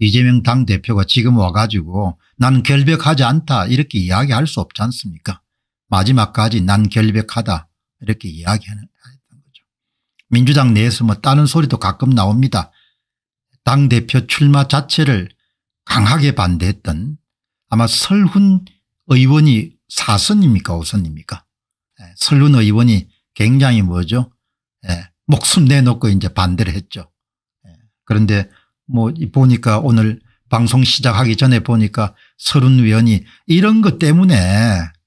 이재명 당대표가 지금 와가지고 나는 결백하지 않다 이렇게 이야기할 수 없지 않습니까 마지막까지 난 결백하다 이렇게 이야기하는 거죠. 민주당 내에서 뭐 다른 소리도 가끔 나옵니다. 당대표 출마 자체를 강하게 반대했던 아마 설훈 의원이 사선입니까 오선입니까 예, 설훈 의원이 굉장히 뭐죠 예, 목숨 내놓고 이제 반대를 했죠. 예, 그런데 뭐 보니까 오늘 방송 시작하기 전에 보니까 서른 위원이 이런 것 때문에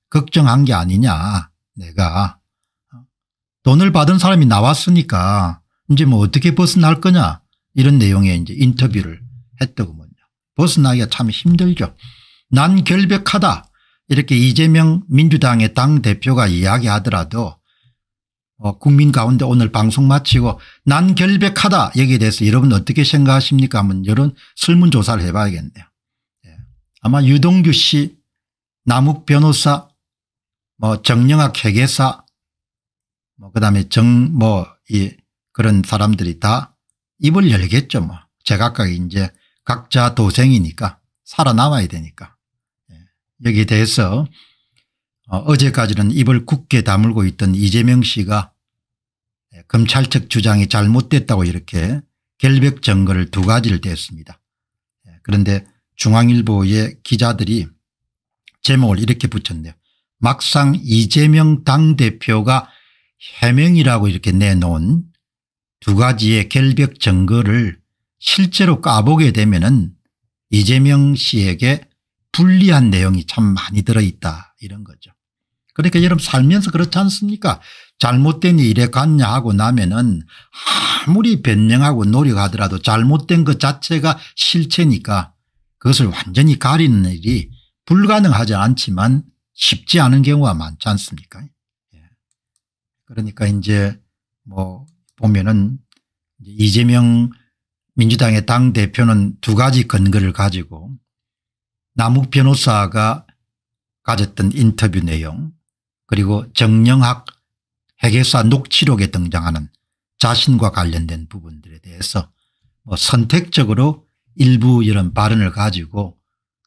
걱정한 게 아니냐 내가 돈을 받은 사람이 나왔으니까 이제 뭐 어떻게 벗어날 거냐 이런 내용의 이제 인터뷰를 했더군요. 벗어나기가 참 힘들죠. 난 결백하다 이렇게 이재명 민주당의 당대표가 이야기하더라도 어, 국민 가운데 오늘 방송 마치고 난 결백하다 여기에 대해서 여러분 어떻게 생각하십니까 하면 이런 설문조사를 해봐야겠네요. 예. 아마 유동규 씨 남욱 변호사 뭐 정영학 회계사 뭐 그다음에 정 뭐 이 그런 사람들이 다 입을 열겠죠 뭐 제각각 이제 각자 도생이니까 살아남아야 되니까 예. 여기에 대해서 어, 어제까지는 입을 굳게 다물고 있던 이재명 씨가 예, 검찰 측 주장이 잘못됐다고 이렇게 결백 증거를 두 가지를 댔습니다. 예, 그런데 중앙일보의 기자들이 제목을 이렇게 붙였네요. 막상 이재명 당대표가 해명이라고 이렇게 내놓은 두 가지의 결벽 증거를 실제로 까보게 되면 은 이재명 씨에게 불리한 내용이 참 많이 들어있다 이런 거죠. 그러니까 여러분 살면서 그렇지 않습니까 잘못된 일에 관여하고 나면은 아무리 변명하고 노력하더라도 잘못된 것 자체가 실체니까 그것을 완전히 가리는 일이 불가능하지 않지만 쉽지 않은 경우가 많지 않습니까 예. 그러니까 이제 뭐 보면은 이재명 민주당의 당대표는 두 가지 근거를 가지고 남욱 변호사가 가졌던 인터뷰 내용 그리고 정령학 핵계사 녹취록에 등장하는 자신과 관련된 부분들에 대해서 뭐 선택적으로 일부 이런 발언을 가지고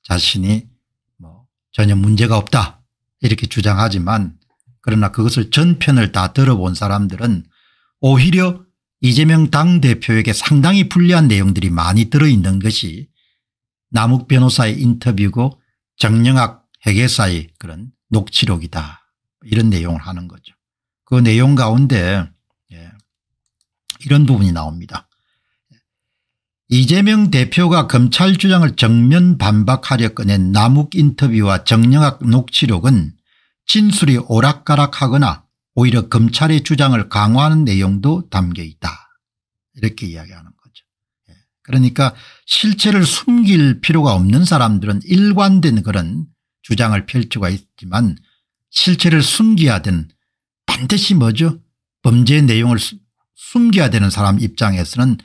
자신이 뭐 전혀 문제가 없다 이렇게 주장하지만 그러나 그것을 전편을 다 들어본 사람들은 오히려 이재명 당대표에게 상당히 불리한 내용들이 많이 들어있는 것이 남욱 변호사의 인터뷰고 정영학 회계사의 그런 녹취록이다 이런 내용을 하는 거죠. 그 내용 가운데 예, 이런 부분이 나옵니다. 이재명 대표가 검찰 주장을 정면 반박하려 꺼낸 남욱 인터뷰와 정영학 녹취록은 진술이 오락가락하거나 오히려 검찰의 주장을 강화하는 내용도 담겨 있다. 이렇게 이야기하는 거죠. 예, 그러니까 실체를 숨길 필요가 없는 사람들은 일관된 그런 주장을 펼치고 있지만 실체를 숨겨야 된 반드시 뭐죠 범죄의 내용을 숨겨야 되는 사람 입장에서는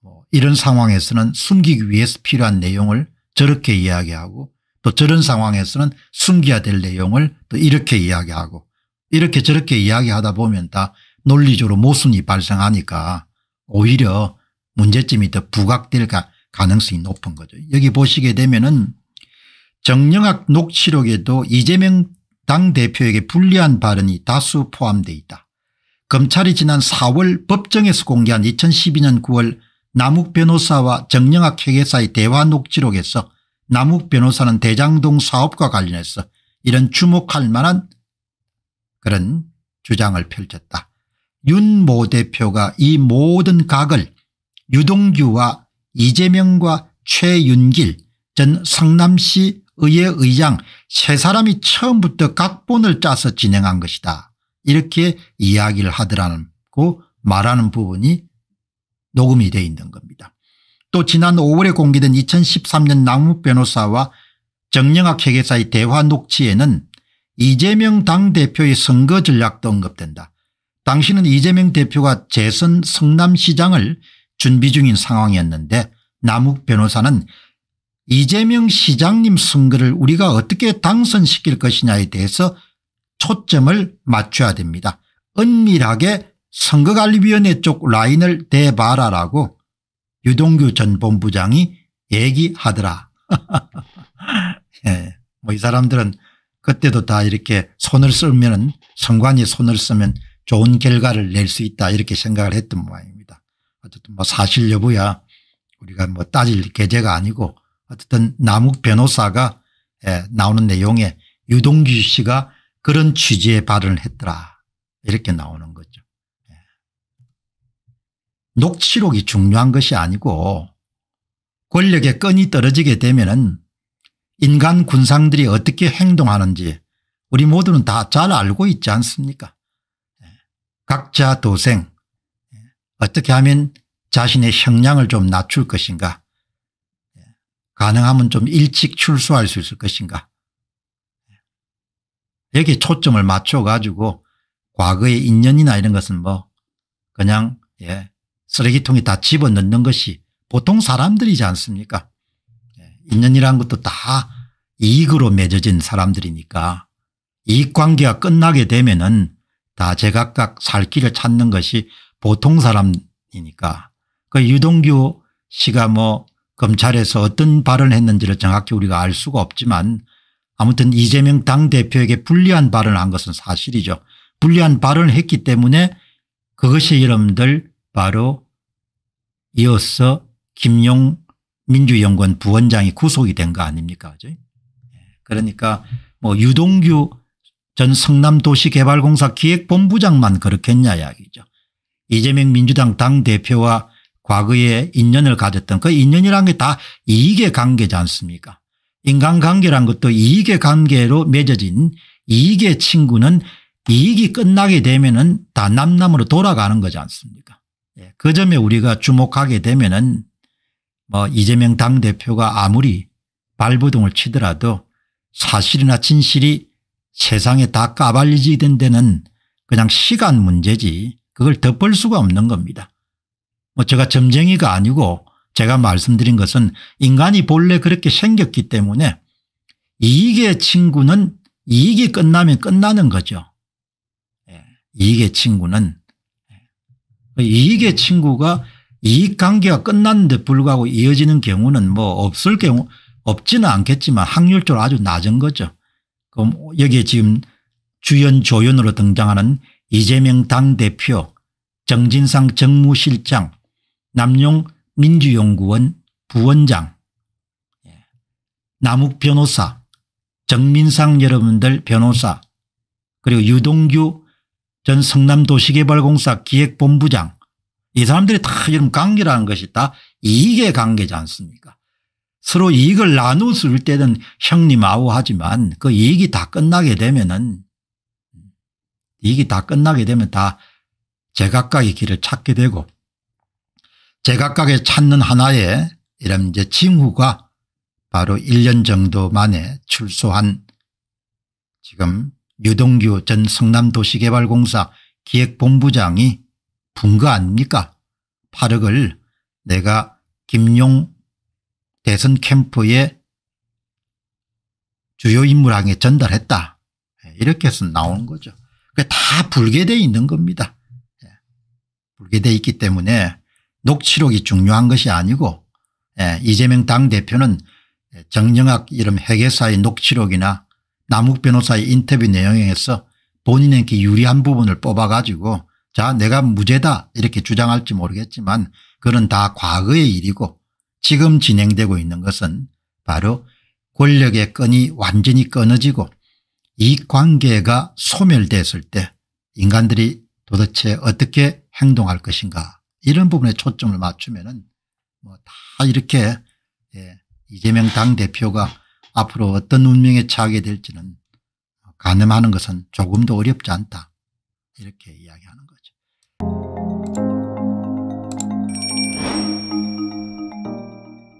뭐 이런 상황에서는 숨기기 위해서 필요한 내용을 저렇게 이야기하고 또 저런 상황에서는 숨겨야 될 내용을 또 이렇게 이야기하고 이렇게 저렇게 이야기하다 보면 다 논리적으로 모순이 발생하니까 오히려 문제점이 더 부각될 가능성이 높은 거죠. 여기 보시게 되면 은 정영학 녹취록에도 이재명 당대표에게 불리한 발언이 다수 포함돼 있다. 검찰이 지난 4월 법정에서 공개한 2012년 9월 남욱 변호사와 정영학 회계사의 대화 녹취록에서 남욱 변호사는 대장동 사업과 관련해서 이런 주목할 만한 그런 주장을 펼쳤다. 윤 모 대표가 이 모든 각을 유동규와 이재명과 최윤길 전 상남시 의회 의장 세 사람이 처음부터 각본을 짜서 진행한 것이다. 이렇게 이야기를 하더라고 말하는 부분이 녹음이 되어 있는 겁니다. 또 지난 5월에 공개된 2013년 남욱 변호사와 정영학 회계사의 대화 녹취에는 이재명 당대표의 선거 전략도 언급된다. 당신은 이재명 대표가 재선 성남시장을 준비 중인 상황이었는데 남욱 변호사는 이재명 시장님 선거를 우리가 어떻게 당선시킬 것이냐에 대해서 초점을 맞춰야 됩니다. 은밀하게 선거관리위원회 쪽 라인을 대봐라라고 유동규 전 본부장이 얘기하더라. 예, 뭐이 사람들은 그때도 다 이렇게 손을 쓰면 선관위 손을 쓰면 좋은 결과를 낼 수 있다 이렇게 생각을 했던 모양입니다. 어쨌든 뭐 사실 여부야 우리가 뭐 따질 계제가 아니고 어쨌든 남욱 변호사가 예, 나오는 내용에 유동규 씨가 그런 취지의 발언을 했더라 이렇게 나오는 거죠. 예. 녹취록이 중요한 것이 아니고 권력의 끈이 떨어지게 되면 인간 군상들이 어떻게 행동하는지 우리 모두는 다 잘 알고 있지 않습니까 예. 각자 도생 어떻게 하면 자신의 형량을 좀 낮출 것인가 가능하면 좀 일찍 출소할 수 있을 것인가. 여기 초점을 맞춰가지고 과거의 인연이나 이런 것은 뭐 그냥 예, 쓰레기통에 다 집어넣는 것이 보통 사람들이지 않습니까 예, 인연이란 것도 다 이익으로 맺어진 사람들이니까 이익관계가 끝나게 되면 은다 제각각 살 길을 찾는 것이 보통 사람이니까 그 유동규 씨가 뭐 검찰에서 어떤 발언을 했는지를 정확히 우리가 알 수가 없지만 아무튼 이재명 당대표에게 불리한 발언을 한 것은 사실이죠. 불리한 발언을 했기 때문에 그것이 여러분들 바로 이어서 김용 민주연구원 부원장이 구속이 된 거 아닙니까 그죠? 예. 그러니까 뭐 유동규 전 성남도시개발공사 기획본부장만 그렇겠냐 이야기죠. 이재명 민주당 당대표와 과거에 인연을 가졌던 그 인연이란 게 다 이익의 관계지 않습니까 인간관계란 것도 이익의 관계로 맺어진 이익의 친구는 이익이 끝나게 되면 은다 남남으로 돌아가는 거지 않습니까 예, 그 점에 우리가 주목하게 되면 은뭐 이재명 당대표가 아무리 발부동을 치더라도 사실이나 진실이 세상에 다 까발리지된 데는 그냥 시간 문제지 그걸 덮을 수가 없는 겁니다. 뭐 제가 점쟁이가 아니고 제가 말씀드린 것은 인간이 본래 그렇게 생겼기 때문에 이익의 친구는 이익이 끝나면 끝나는 거죠. 예, 이익의 친구는 예, 그 이익의 친구가 이익 관계가 끝났는데 불구하고 이어지는 경우는 뭐 없을 경우 없지는 않겠지만 확률적으로 아주 낮은 거죠. 그럼 여기에 지금 주연 조연으로 등장하는 이재명 당대표 정진상 정무실장 남용 민주연구원 부원장 예. 남욱 변호사 정민상 여러분들 변호사 그리고 유동규 전 성남도시개발공사 기획본부장 이 사람들이 다 이런 관계라는 것이 다 이익의 관계지 않습니까 서로 이익을 나누었을 때는 형님 아우하지만 그 이익이 다 끝나게 되면 은 이익이 다 끝나게 되면 다 제각각의 길을 찾게 되고 제각각의 찾는 하나의 이런이제 징후가 바로 1년 정도 만에 출소한 지금 유동규 전 성남도시개발공사 기획본부장이 분거 아닙니까 8억을 내가 김용 대선 캠프에 주요 인물에게 전달했다 예, 이렇게 해서 나오는 거죠. 그 다불게돼 있는 겁니다. 예, 불게돼 있기 때문에 녹취록이 중요한 것이 아니고 예, 이재명 당대표는 정영학 이름 회계사의 녹취록이나 남욱 변호사의 인터뷰 내용에서 본인에게 그 유리한 부분을 뽑아가지고 자 내가 무죄다 이렇게 주장할지 모르겠지만 그건 다 과거의 일이고 지금 진행되고 있는 것은 바로 권력의 끈이 완전히 끊어지고 이 관계가 소멸됐을 때 인간들이 도대체 어떻게 행동할 것인가 이런 부분에 초점을 맞추면은 뭐다 이렇게 예, 이재명 당대표가 앞으로 어떤 운명에 처하게 될지는 가늠하는 것은 조금도 어렵지 않다 이렇게 이야기합니다.